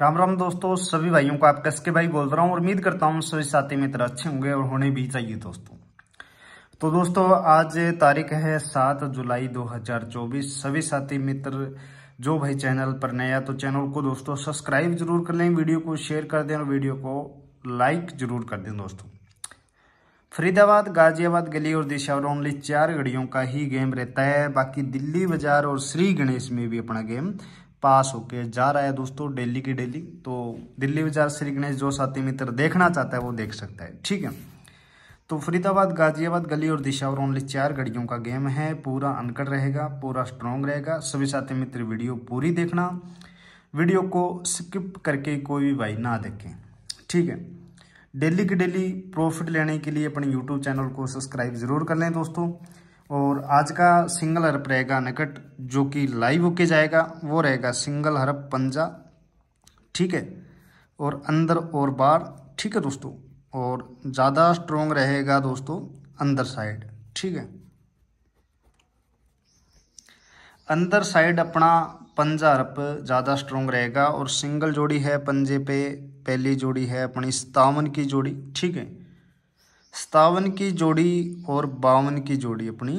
राम राम दोस्तों सभी भाइयों को आप कसके भाई बोल रहा हूँ उम्मीद करता हूँ सभी साथी मित्र अच्छे होंगे और होने भी चाहिए दोस्तों तो दोस्तों आज तारीख है सात जुलाई 2024 सभी साथी मित्र जो भाई चैनल पर नया तो चैनल को दोस्तों सब्सक्राइब जरूर कर लें वीडियो को शेयर कर दें और वीडियो को लाइक जरूर कर दें दोस्तों फरीदाबाद गाजियाबाद गली और दिशा और ओनली चार घड़ियों का ही गेम रहता है बाकी दिल्ली बाजार और श्री गणेश में भी अपना गेम पास होके जा रहा है दोस्तों डेली की डेली तो दिल्ली बाजार श्री गणेश जो साथी मित्र देखना चाहता है वो देख सकता है ठीक है तो फरीदाबाद गाजियाबाद गली और दिशा और ओनली चार गड़ियों का गेम है पूरा अनकट रहेगा पूरा स्ट्रांग रहेगा सभी साथी मित्र वीडियो पूरी देखना वीडियो को स्किप करके कोई भी भाई ना देखें ठीक है डेली की डेली प्रॉफिट लेने के लिए अपने यूट्यूब चैनल को सब्सक्राइब ज़रूर कर लें दोस्तों और आज का सिंगल हरप रहेगा नकट जो कि लाइव होके जाएगा वो रहेगा सिंगल हरप पंजा ठीक है और अंदर और बाहर ठीक है दोस्तों और ज़्यादा स्ट्रोंग रहेगा दोस्तों अंदर साइड ठीक है अंदर साइड अपना पंजा हरप ज़्यादा स्ट्रोंग रहेगा और सिंगल जोड़ी है पंजे पे पहली जोड़ी है अपनी सतावन की जोड़ी ठीक है सतावन की जोड़ी और बावन की जोड़ी अपनी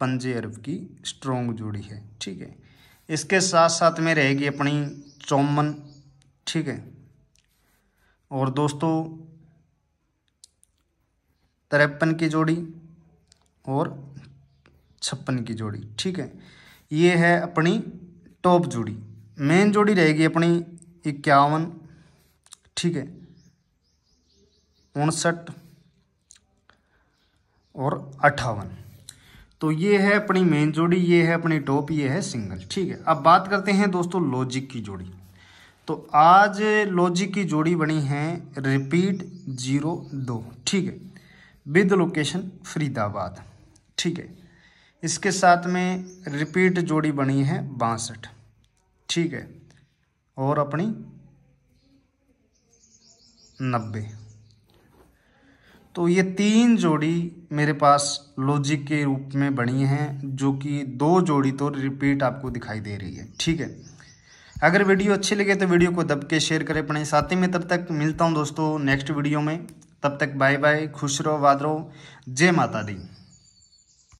पंजे अरब की स्ट्रोंग जोड़ी है ठीक है इसके साथ साथ में रहेगी अपनी चौमन ठीक है और दोस्तों तिरपन की जोड़ी और छप्पन की जोड़ी ठीक है ये है अपनी टॉप जोड़ी मेन जोड़ी रहेगी अपनी इक्यावन ठीक है उनसठ और अट्ठावन तो ये है अपनी मेन जोड़ी ये है अपनी टॉप ये है सिंगल ठीक है अब बात करते हैं दोस्तों लॉजिक की जोड़ी तो आज लॉजिक की जोड़ी बनी है रिपीट जीरो दो ठीक है विद लोकेशन फरीदाबाद ठीक है इसके साथ में रिपीट जोड़ी बनी है बासठ ठीक है और अपनी नब्बे तो ये तीन जोड़ी मेरे पास लॉजिक के रूप में बनी हैं जो कि दो जोड़ी तो रिपीट आपको दिखाई दे रही है ठीक है अगर वीडियो अच्छी लगे तो वीडियो को दबके शेयर करें अपने साथी में तब तक मिलता हूँ दोस्तों नेक्स्ट वीडियो में तब तक बाय बाय खुश रहो वाद रहो जय माता दी